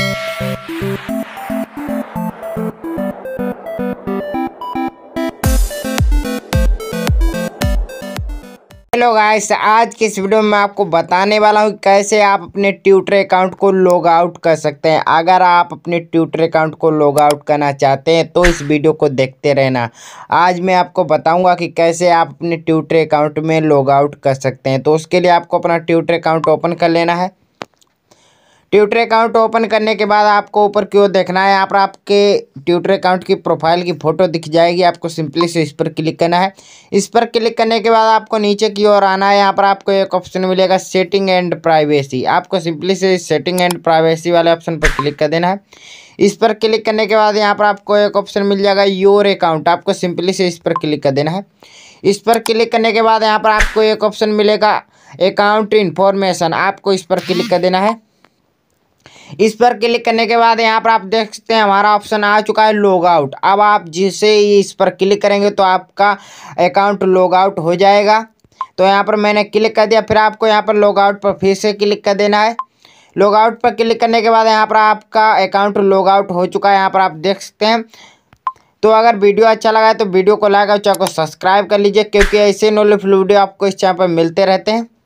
hello तो guys आज के इस वीडियो में मैं आपको बताने वाला हूँ कैसे आप अपने ट्विटर अकाउंट को लॉग आउट कर सकते हैं अगर आप अपने ट्विटर अकाउंट को लॉग आउट करना चाहते हैं तो इस वीडियो को देखते रहना आज मैं आपको बताऊंगा कि कैसे आप अपने ट्विटर अकाउंट में लॉग आउट कर सकते हैं तो उसके लिए आपको अपना ट्विटर अकाउंट ओपन कर लेना है ट्विटर अकाउंट ओपन करने के बाद आपको ऊपर की ओर देखना है यहाँ पर आपके ट्विटर अकाउंट की प्रोफाइल की फ़ोटो दिख जाएगी आपको सिंपली से इस पर क्लिक करना है इस पर क्लिक करने के बाद आपको नीचे की ओर आना है यहाँ पर आपको एक ऑप्शन मिलेगा सेटिंग एंड प्राइवेसी आपको सिंपली से सेटिंग एंड प्राइवेसी वाले ऑप्शन पर क्लिक कर देना है इस पर क्लिक करने के बाद यहाँ पर आपको एक ऑप्शन मिल जाएगा योर अकाउंट आपको सिंपली से इस पर क्लिक कर देना है इस पर क्लिक करने के बाद यहाँ पर आपको एक ऑप्शन मिलेगा अकाउंट इन्फॉर्मेशन आपको इस पर क्लिक कर देना है इस पर क्लिक करने के बाद यहाँ पर आप देख सकते हैं हमारा ऑप्शन आ चुका है लॉग आउट अब आप जिसे इस पर क्लिक करेंगे तो आपका अकाउंट लॉग आउट हो जाएगा तो यहाँ पर मैंने क्लिक कर दिया फिर आपको यहाँ पर लॉग आउट पर फिर से क्लिक कर देना है लॉग आउट पर क्लिक करने के बाद यहाँ पर आपका अकाउंट लॉग आउट हो चुका है यहाँ पर आप देख सकते हैं तो अगर वीडियो अच्छा लगा है तो वीडियो को लाइक और चैनल को सब्सक्राइब कर लीजिए क्योंकि ऐसे नॉलेज वीडियो आपको इस चैनल पर मिलते रहते हैं